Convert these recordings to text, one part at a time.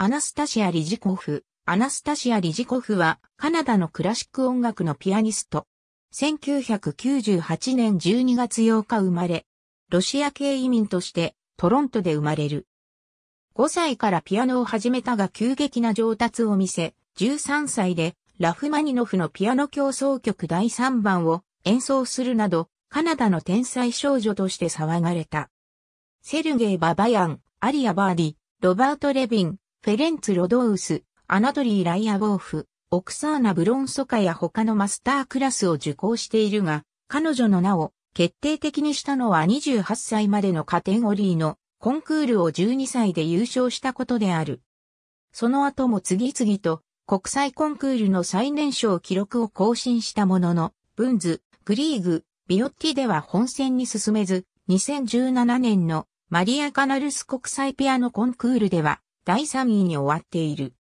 アナスタシア・リジコフ。アナスタシア・リジコフは、カナダのクラシック音楽のピアニスト。1998年12月8日生まれ、ロシア系移民としてトロントで生まれる。5歳からピアノを始めたが急激な上達を見せ、13歳でラフマニノフのピアノ競争曲第3番を演奏するなど、カナダの天才少女として騒がれた。セルゲイ・ババヤン、アリア・バーディ、ロバート・レビン、フェレンツ・ロドウス、アナトリー・ライアウォーフ、オクサーナ・ブロンソカや他のマスタークラスを受講しているが、彼女の名を決定的にしたのは28歳までのカテゴリーのコンクールを12歳で優勝したことである。その後も次々と国際コンクールの最年少記録を更新したものの、ブンズ、グリーグ、ビオッティでは本戦に進めず、2017年のマリア・カナルス国際ピアノコンクールでは第3位に終わっている。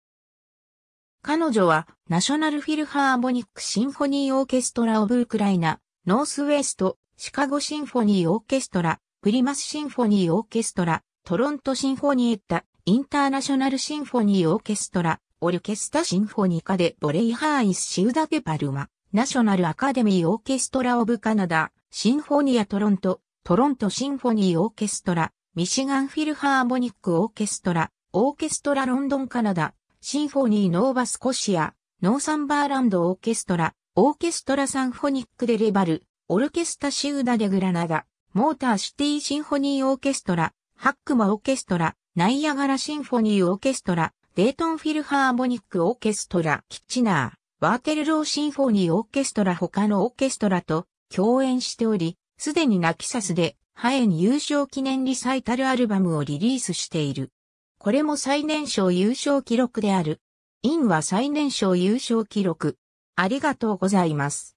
彼女はナショナルフィルハーモニックシンフォニーオーケストラオブウクライナ、ノースウェスト、シカゴシンフォニーオーケストラ、プリマスシンフォニーオーケストラ、トロントシンフォニエッタ、インターナショナルシンフォニーオーケストラ、オルケスタシンフォニカでボレイハーイスシウダデ・パルマ、ナショナルアカデミーオーケストラオブカナダ、シンフォニアトロント、トロントシンフォニーオーケストラ、ミシガンフィルハーモニックオーケストラ、オーケストラロンドンカナダ、シンフォニーノーバスコシア、ノーサンバーランドオーケストラ、オーケストラサンフォニックデレバル、オルケスタシウダデグラナダ、モーターシティシンフォニーオーケストラ、ハックマオーケストラ、ナイアガラシンフォニーオーケストラ、デートンフィルハーモニックオーケストラ、キッチナー、ワーテルローシンフォニーオーケストラ他のオーケストラと共演しており、すでにナキサスで、ハエン優勝記念リサイタルアルバムをリリースしている。これも最年少優勝記録である。インは最年少優勝記録。ありがとうございます。